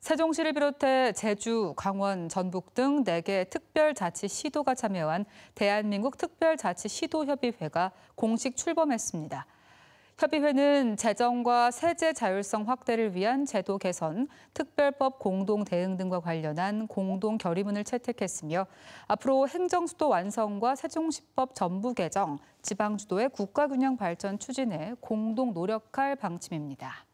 세종시를 비롯해 제주, 강원, 전북 등 4개 특별자치시도가 참여한 대한민국 특별자치시도협의회가 공식 출범했습니다. 협의회는 재정과 세제 자율성 확대를 위한 제도 개선, 특별법 공동 대응 등과 관련한 공동 결의문을 채택했으며 앞으로 행정수도 완성과 세종시법 전부 개정, 지방주도의 국가균형 발전 추진에 공동 노력할 방침입니다.